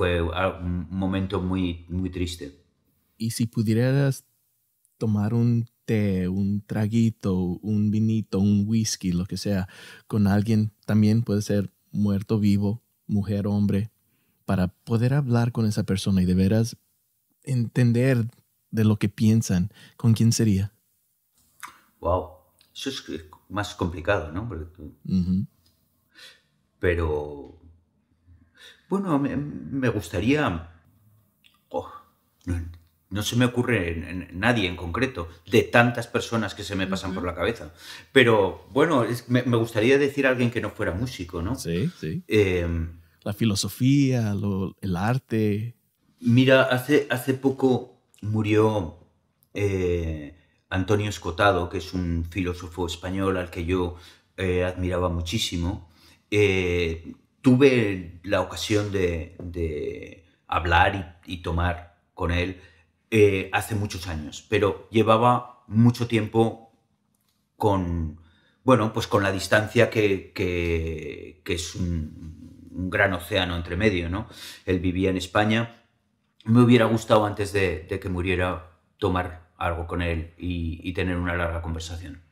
fue un momento muy, muy triste. Y si pudieras tomar un té, un traguito, un vinito, un whisky, lo que sea, con alguien, también puede ser muerto, vivo, mujer, hombre, para poder hablar con esa persona y de veras entender de lo que piensan, ¿con quién sería? Wow, eso es más complicado, ¿no? Pero bueno, me, gustaría... Oh, no, se me ocurre nadie en concreto, de tantas personas que se me pasan por la cabeza. Pero bueno, me, gustaría decir a alguien que no fuera músico, ¿no? Sí, sí. Em, la filosofía, el arte. Mira, hace, hace poco murió eh, Antonio Escotado, que es un filósofo español al que yo eh, admiraba muchísimo, eh, tuve la ocasión de, hablar y, tomar con él eh, hace muchos años, pero llevaba mucho tiempo con, bueno, pues con la distancia que, es un, gran océano entre medio, ¿no? Él vivía en España. Me hubiera gustado antes de, que muriera tomar algo con él y tener una larga conversación.